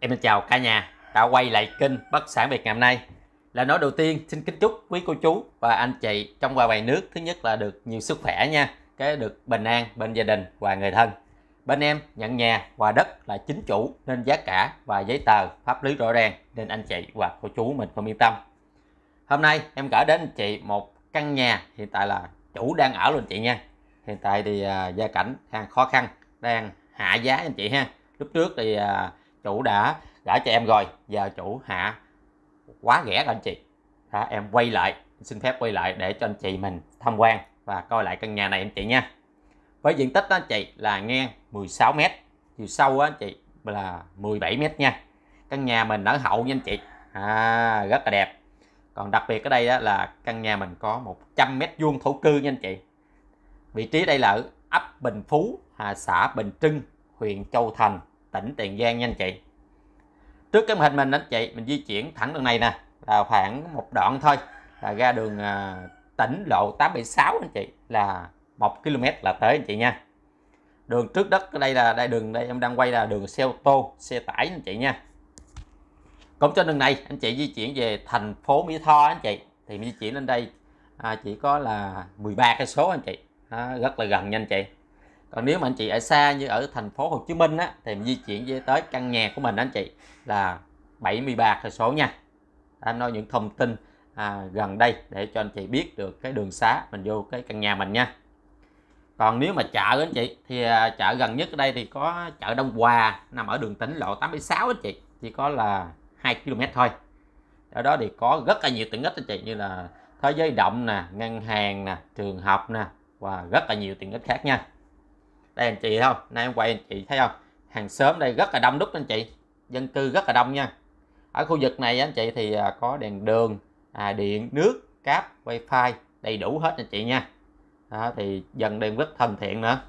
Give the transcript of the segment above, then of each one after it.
Em chào cả nhà đã quay lại kênh Bất sản Việt ngày hôm nay Lời nói đầu tiên xin kính chúc quý cô chú và anh chị trong và ngoài nước Thứ nhất là được nhiều sức khỏe nha Cái được bình an bên gia đình và người thân Bên em nhận nhà và đất là chính chủ nên giá cả và giấy tờ pháp lý rõ ràng nên anh chị và cô chú mình không yên tâm hôm nay em gửi đến chị một căn nhà hiện tại là chủ đang ở luôn chị nha hiện tại thì uh, gia cảnh đang khó khăn đang hạ giá anh chị ha lúc trước thì uh, chủ đã gửi cho em rồi giờ chủ hạ quá rẻ rồi anh chị đó, em quay lại xin phép quay lại để cho anh chị mình tham quan và coi lại căn nhà này anh chị nha với diện tích đó anh chị là ngang 16 m chiều sâu đó anh chị là 17 m nha căn nhà mình ở hậu nha anh chị à, rất là đẹp còn đặc biệt ở đây đó là căn nhà mình có 100 mét vuông thổ cư nha anh chị vị trí đây là ở ấp Bình Phú Hà xã Bình Trưng huyện Châu Thành tỉnh Tiền Giang nha anh chị trước cái hình mình anh chị mình di chuyển thẳng đường này nè là khoảng một đoạn thôi là ra đường à, tỉnh lộ 876 anh chị là 1 km là tới anh chị nha đường trước đất ở đây là đây đường đây em đang quay là đường xe ô tô xe tải anh chị nha cũng trên đường này anh chị di chuyển về thành phố Mỹ Tho anh chị thì di chuyển lên đây à, chỉ có là 13 cái số anh chị à, rất là gần nha anh chị còn nếu mà anh chị ở xa như ở thành phố Hồ Chí Minh á thì mình di chuyển về tới căn nhà của mình anh chị là 73 cây số nha anh nói những thông tin à, gần đây để cho anh chị biết được cái đường xá mình vô cái căn nhà mình nha còn nếu mà chợ anh chị thì à, chợ gần nhất ở đây thì có chợ Đông Hòa nằm ở đường tỉnh lộ 86 anh chị chỉ có là 2 km thôi ở đó thì có rất là nhiều tiện ích anh chị như là thế giới động nè ngân hàng nè trường học nè và rất là nhiều tiện ích khác nha đây anh chị không nay em quay anh chị thấy không hàng xóm đây rất là đông đúc anh chị dân cư rất là đông nha ở khu vực này anh chị thì à, có đèn đường à, điện nước cáp wifi đầy đủ hết anh chị nha đó, thì dần đêm rất thân thiện nữa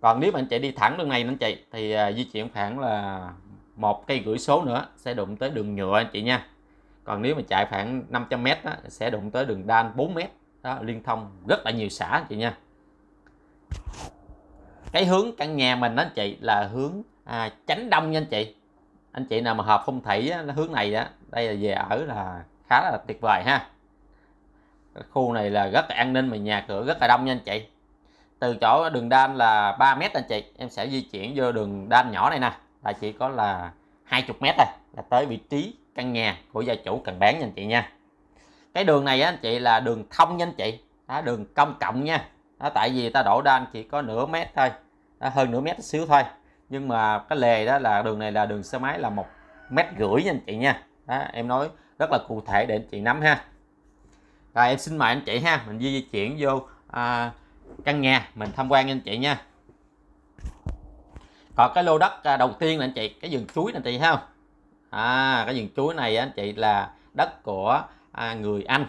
còn nếu mà anh chị đi thẳng đường này anh chị thì à, di chuyển khoảng là một cây gửi số nữa sẽ đụng tới đường nhựa anh chị nha còn nếu mà chạy khoảng 500m đó, sẽ đụng tới đường đan 4m đó, liên thông rất là nhiều xã anh chị nha cái hướng căn nhà mình đó anh chị là hướng à, tránh đông nha anh chị anh chị nào mà hợp phong thủy á, hướng này á đây là về ở là khá là tuyệt vời ha khu này là rất là an ninh mà nhà cửa rất là đông nha anh chị từ chỗ đường đan là 3 m anh chị em sẽ di chuyển vô đường đan nhỏ này nè là chỉ có là 20 mét thôi là tới vị trí căn nhà của gia chủ cần bán nha anh chị nha cái đường này á, anh chị là đường thông nha anh chị đó, đường công cộng nha đó, tại vì ta đổ ra anh chị có nửa mét thôi đó, hơn nửa mét xíu thôi nhưng mà cái lề đó là đường này là đường xe máy là một mét rưỡi nha anh chị nha đó, em nói rất là cụ thể để anh chị nắm ha rồi em xin mời anh chị ha mình di chuyển vô à, căn nhà mình tham quan anh chị nha còn cái lô đất à, đầu tiên là anh chị cái vườn chuối này chị ha à, cái vườn chuối này anh chị là đất của à, người anh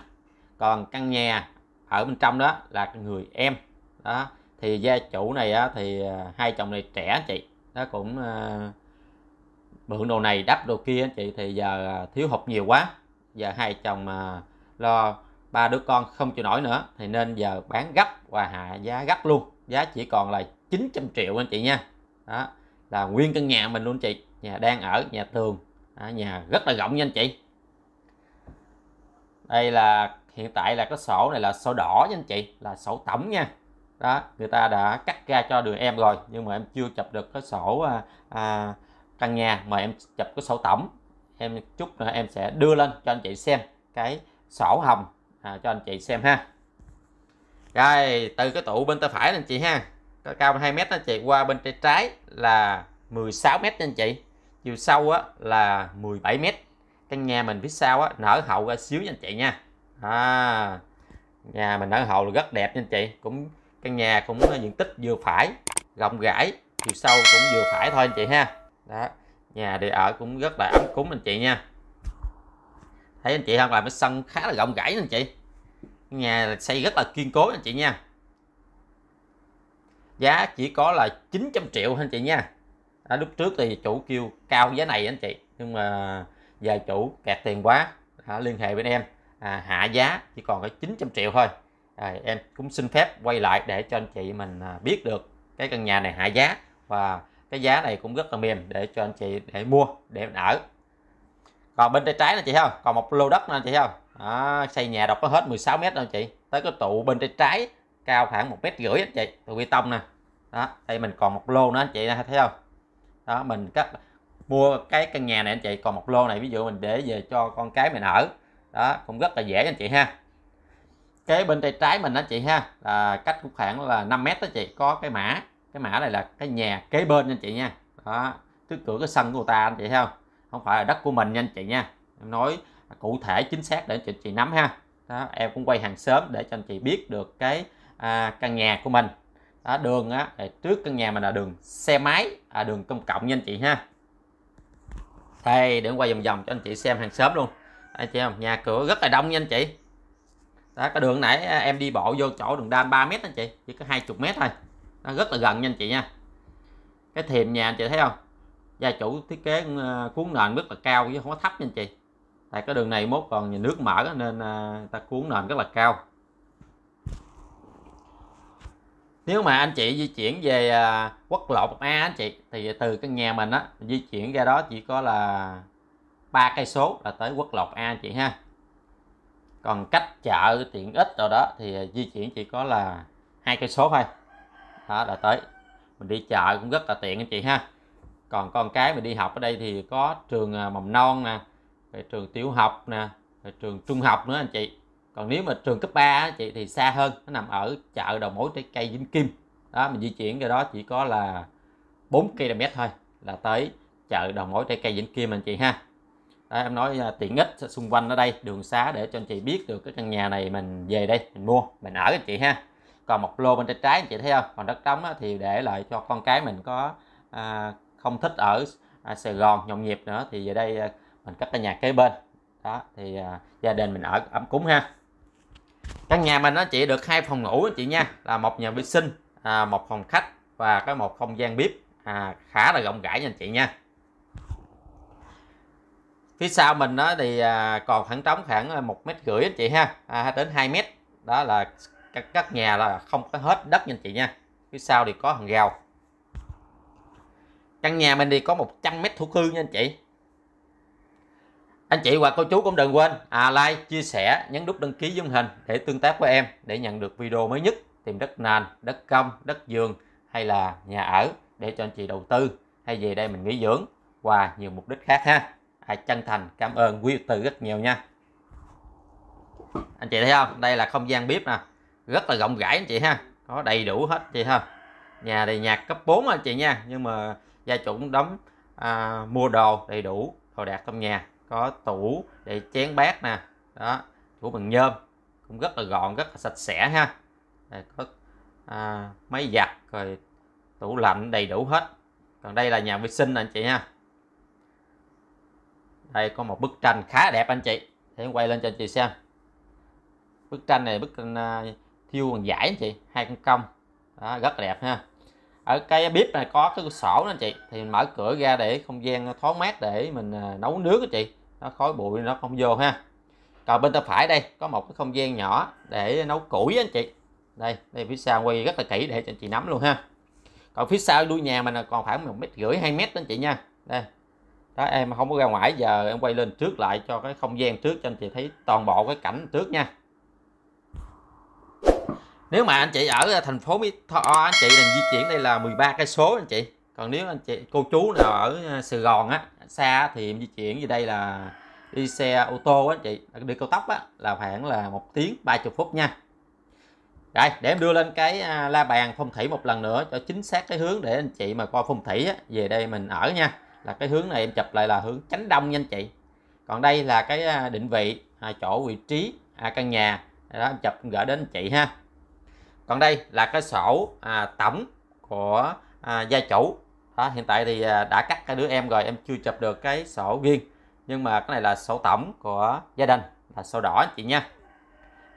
còn căn nhà ở bên trong đó là người em đó thì gia chủ này á, thì à, hai chồng này trẻ anh chị nó cũng à, mượn đồ này đắp đồ kia anh chị thì giờ à, thiếu hụt nhiều quá giờ hai chồng mà lo ba đứa con không chịu nổi nữa thì nên giờ bán gấp và hạ giá gấp luôn giá chỉ còn là 900 triệu anh chị nha đó là nguyên căn nhà mình luôn chị nhà đang ở nhà tường đó, nhà rất là rộng nha anh chị đây là hiện tại là cái sổ này là sổ đỏ nha anh chị là sổ tổng nha đó người ta đã cắt ra cho đường em rồi nhưng mà em chưa chụp được cái sổ à, à, căn nhà mà em chụp cái sổ tổng em chút nữa em sẽ đưa lên cho anh chị xem cái sổ hồng à, cho anh chị xem ha rồi từ cái tủ bên tay phải anh chị ha cao 2 mét nó chạy qua bên tay trái là 16 mét nha anh chị chiều sâu á, là 17 mét căn nhà mình phía sau á, nở hậu ra xíu nha anh chị nha à, nhà mình nở hậu là rất đẹp nha anh chị cũng căn nhà cũng ờ, diện tích vừa phải rộng rãi chiều sâu cũng vừa phải thôi anh chị ha đó nhà để ở cũng rất là ấm cúng anh chị nha thấy anh chị không là cái sân khá là rộng rãi anh chị nhà xây rất là kiên cố anh chị nha giá chỉ có là 900 triệu anh chị nha à, lúc trước thì chủ kêu cao giá này anh chị nhưng mà giờ chủ kẹt tiền quá à, liên hệ bên em à, hạ giá chỉ còn có 900 triệu thôi à, em cũng xin phép quay lại để cho anh chị mình à, biết được cái căn nhà này hạ giá và cái giá này cũng rất là mềm để cho anh chị để mua để ở còn bên tay trái nè chị không còn một lô đất nè chị không à, xây nhà độc có hết 16 mét đâu chị tới cái tụ bên tay trái cao khoảng một mét rưỡi anh chị từ bê tông nè đó đây mình còn một lô nữa anh chị thấy không đó mình cắt mua cái căn nhà này anh chị còn một lô này ví dụ mình để về cho con cái mình ở đó cũng rất là dễ anh chị ha cái bên tay trái mình anh chị ha là cách cũng khoảng là 5 mét đó chị có cái mã cái mã này là cái nhà kế bên anh chị nha đó trước cửa cái sân của ta anh chị không không phải là đất của mình nha anh chị nha em nói cụ thể chính xác để anh chị, chị nắm ha đó, em cũng quay hàng sớm để cho anh chị biết được cái à, căn nhà của mình đó, đường á trước căn nhà mình là đường xe máy à, đường công cộng nha anh chị ha đây để quay vòng vòng cho anh chị xem hàng xóm luôn anh chị không nhà cửa rất là đông nha anh chị đó cái đường nãy à, em đi bộ vô chỗ đường đan 3 mét anh chị chỉ có 20 mét thôi nó rất là gần nha anh chị nha cái thềm nhà anh chị thấy không gia chủ thiết kế ờ, cuốn nền rất là cao chứ không có thấp nha anh chị tại cái đường này mốt còn nhà nước mở nên à, ta cuốn nền rất là cao nếu mà anh chị di chuyển về à, quốc lộ 1A anh chị thì từ cái nhà mình á di chuyển ra đó chỉ có là ba cây số là tới quốc lộ 1A anh chị ha còn cách chợ tiện ích rồi đó thì à, di chuyển chỉ có là hai cây số thôi đó là tới mình đi chợ cũng rất là tiện anh chị ha còn con cái mình đi học ở đây thì có trường à, mầm non nè trường tiểu học nè trường trung học nữa anh chị còn nếu mà trường cấp 3 chị thì xa hơn nó nằm ở chợ đầu mối trái cây Vĩnh Kim đó mình di chuyển cái đó chỉ có là 4 km thôi là tới chợ đầu mối trái cây Vĩnh Kim anh chị ha đó, em nói à, tiện ích xung quanh ở đây đường xá để cho anh chị biết được cái căn nhà này mình về đây mình mua mình ở anh chị ha còn một lô bên tay trái anh chị thấy không còn đất trống thì để lại cho con cái mình có à, không thích ở à, Sài Gòn nhộn nhịp nữa thì về đây à, mình cắt căn nhà kế bên đó thì à, gia đình mình ở ấm cúng ha căn nhà mình nó chỉ được hai phòng ngủ anh chị nha là một nhà vệ sinh à, một phòng khách và có một không gian bếp à, khá là rộng rãi nha anh chị nha phía sau mình nó thì à, còn khoảng trống khoảng một mét rưỡi anh chị ha à, đến 2 mét đó là các, các nhà là không có hết đất nha anh chị nha phía sau thì có hàng rào căn nhà mình thì có 100 mét thổ cư nha anh chị anh chị và cô chú cũng đừng quên à, like chia sẻ nhấn nút đăng ký với hình để tương tác với em để nhận được video mới nhất tìm đất nền đất công đất vườn hay là nhà ở để cho anh chị đầu tư hay về đây mình nghỉ dưỡng và nhiều mục đích khác ha hãy chân thành cảm ơn quý từ rất nhiều nha anh chị thấy không đây là không gian bếp nè rất là rộng rãi anh chị ha có đầy đủ hết chị ha nhà thì nhà cấp 4 anh chị nha nhưng mà gia chủ cũng đóng à, mua đồ đầy đủ đồ đạc trong nhà có tủ để chén bát nè đó tủ bằng nhôm cũng rất là gọn rất là sạch sẽ ha đây, có à, máy giặt rồi tủ lạnh đầy đủ hết còn đây là nhà vệ sinh anh chị ha đây có một bức tranh khá đẹp anh chị để em quay lên cho anh chị xem bức tranh này bức tranh à, thiêu bằng giải anh chị hai con công đó, rất là đẹp ha ở cái bếp này có cái sổ đó anh chị thì mở cửa ra để không gian thoáng mát để mình à, nấu nước anh chị nó khói bụi nó không vô ha còn bên tay phải đây có một cái không gian nhỏ để nấu củi anh chị đây đây phía sau quay rất là kỹ để cho anh chị nắm luôn ha còn phía sau đuôi nhà mình còn khoảng một mét rưỡi hai mét anh chị nha đây đó em không có ra ngoài giờ em quay lên trước lại cho cái không gian trước cho anh chị thấy toàn bộ cái cảnh trước nha nếu mà anh chị ở thành phố Mỹ Tho anh chị đang di chuyển đây là 13 cây số anh chị còn nếu anh chị cô chú nào ở ờ, Sài Gòn á xa thì em di chuyển về đây là đi xe ô tô á chị đi cao tốc á là khoảng là một tiếng 30 phút nha Đây để em đưa lên cái à, la bàn phong thủy một lần nữa cho chính xác cái hướng để anh chị mà coi phong thủy á, về đây mình ở nha là cái hướng này em chụp lại là hướng chánh đông nha anh chị còn đây là cái à, định vị à, chỗ vị trí à, căn nhà đó em chụp gửi đến anh chị ha còn đây là cái sổ à, tổng của à, gia chủ đó, hiện tại thì à, đã cắt cái đứa em rồi em chưa chụp được cái sổ riêng nhưng mà cái này là sổ tổng của gia đình là sổ đỏ anh chị nha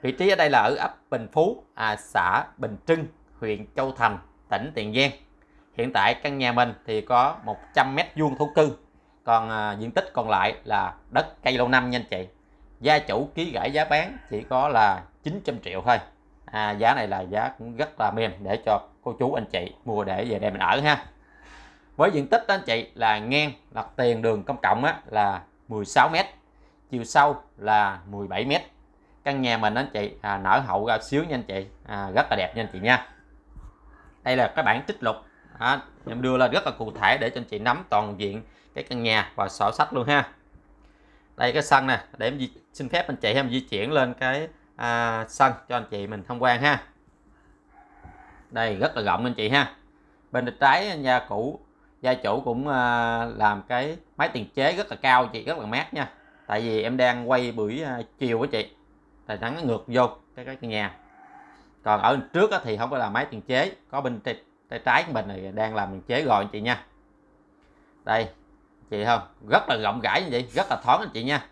vị trí ở đây là ở ấp Bình Phú à, xã Bình Trưng huyện Châu Thành tỉnh Tiền Giang hiện tại căn nhà mình thì có 100 mét vuông thổ cư còn à, diện tích còn lại là đất cây lâu năm nha anh chị gia chủ ký gãi giá bán chỉ có là 900 triệu thôi à, giá này là giá cũng rất là mềm để cho cô chú anh chị mua để về đây mình ở ha với diện tích đó anh chị là ngang mặt tiền đường công cộng á, là 16m chiều sâu là 17m căn nhà mình anh chị à, nở hậu ra xíu nha anh chị à, rất là đẹp nha anh chị nha đây là cái bản trích lục à, em đưa lên rất là cụ thể để cho anh chị nắm toàn diện cái căn nhà và sổ sách luôn ha đây cái sân nè để em xin phép anh chị em di chuyển lên cái à, sân cho anh chị mình tham quan ha đây rất là rộng anh chị ha bên trái nhà cũ gia chủ cũng ờ, làm cái máy tiền chế rất là cao chị rất là mát nha tại vì em đang quay buổi ờ, chiều á chị thì nắng ngược vô cái cái nhà còn ở trước thì không phải là máy tiền chế có bên tay, tay trái của mình này đang làm tiền chế rồi chị nha đây chị không rất là rộng rãi như vậy rất là thoáng anh chị nha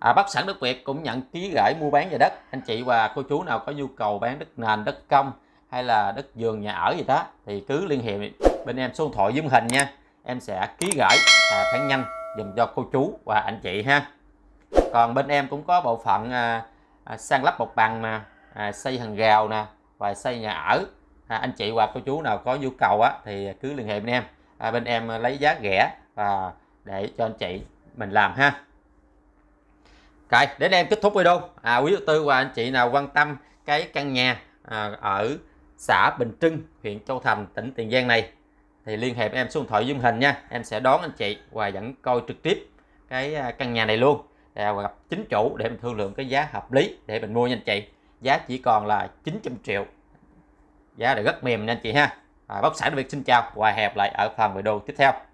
à, bất sản đất việt cũng nhận ký gửi mua bán nhà đất anh chị và cô chú nào có nhu cầu bán đất nền đất công hay là đất vườn nhà ở gì đó thì cứ liên hệ bên em số điện thoại dưới hình nha em sẽ ký gửi à, phản nhanh dùm cho cô chú và anh chị ha còn bên em cũng có bộ phận à, à, sang lắp mặt bằng mà à, xây hàng rào nè và xây nhà ở à, anh chị và cô chú nào có nhu cầu á thì cứ liên hệ bên em à, bên em lấy giá rẻ và để cho anh chị mình làm ha Okay, đến đây em kết thúc video. À, quý đầu tư và anh chị nào quan tâm cái căn nhà à, ở xã Bình Trưng, huyện Châu Thành, tỉnh Tiền Giang này thì liên hệ với em số điện thoại zoom hình nha em sẽ đón anh chị và dẫn coi trực tiếp cái à, căn nhà này luôn và gặp chính chủ để mình thương lượng cái giá hợp lý để mình mua nha anh chị giá chỉ còn là 900 triệu giá là rất mềm nha anh chị ha à, bác sản việt xin chào và hẹp lại ở phần video tiếp theo